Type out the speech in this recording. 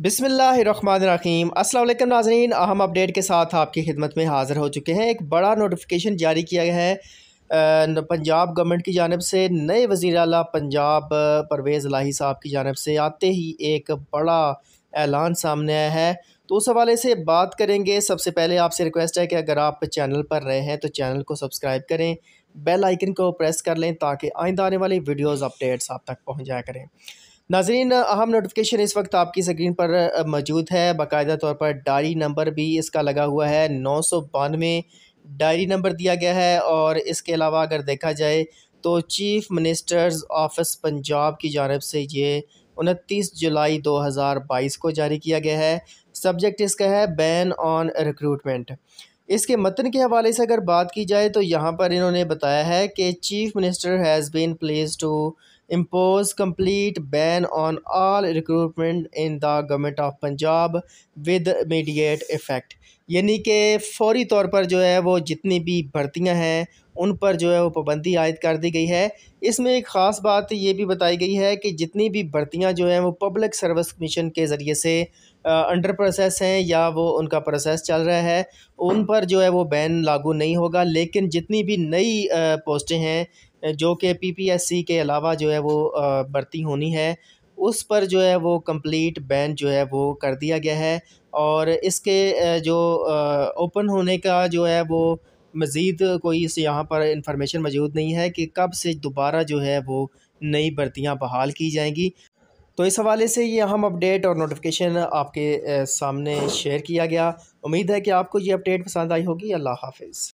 बिसमीम अल्लाम नाजरीन अहम अपडेट के साथ आपकी खिदमत में हाज़िर हो चुके हैं एक बड़ा नोटिफिकेशन जारी किया गया है पंजाब गवर्नमेंट की जानब से नए वज़ी अला पंजाब परवेज़ लाही साहब की जानब से आते ही एक बड़ा ऐलान सामने आया है तो उस हवाले से बात करेंगे सबसे पहले आपसे रिक्वेस्ट है कि अगर आप चैनल पर रहे हैं तो चैनल को सब्सक्राइब करें बेल आइकन को प्रेस कर लें ताकि आइंदा आने वाली वीडियोज़ अपडेट्स आप तक पहुँच जाया करें नाजरीन अहम नोटिफिकेशन इस वक्त आपकी स्क्रीन पर मौजूद है बाकायदा तौर पर डायरी नंबर भी इसका लगा हुआ है नौ सौ बानवे डायरी नंबर दिया गया है और इसके अलावा अगर देखा जाए तो चीफ मिनिस्टर्स ऑफिस पंजाब की जानब से ये उनतीस जुलाई दो हज़ार बाईस को जारी किया गया है सब्जेक्ट इसका है बैन ऑन रिक्रूटमेंट इसके मतन के हवाले से अगर बात की जाए तो यहाँ पर इन्होंने बताया है कि chief minister has been place to impose complete ban on all recruitment in the government of Punjab with immediate effect यानी कि फौरी तौर पर जो है वो जितनी भी भर्तियां हैं उन पर जो है वो पाबंदी आयद कर दी गई है इसमें एक ख़ास बात ये भी बताई गई है कि जितनी भी भर्तियां जो हैं वो पब्लिक सर्विस कमीशन के ज़रिए से अंडर प्रोसेस हैं या वो उनका प्रोसेस चल रहा है उन पर जो है वो बैन लागू नहीं होगा लेकिन जितनी भी नई पोस्टें हैं जो कि पीपीएससी के अलावा जो है वो भर्ती होनी है उस पर जो है वो कंप्लीट बैन जो है वो कर दिया गया है और इसके जो ओपन होने का जो है वो मज़ीद कोई इस यहाँ पर इंफॉर्मेशन मौजूद नहीं है कि कब से दोबारा जो है वो नई भर्तियाँ बहाल की जाएंगी तो इस हवाले से ये अहम अपडेट और नोटिफिकेशन आपके सामने शेयर किया गया उम्मीद है कि आपको ये अपडेट पसंद आई होगी अल्लाह हाफिज़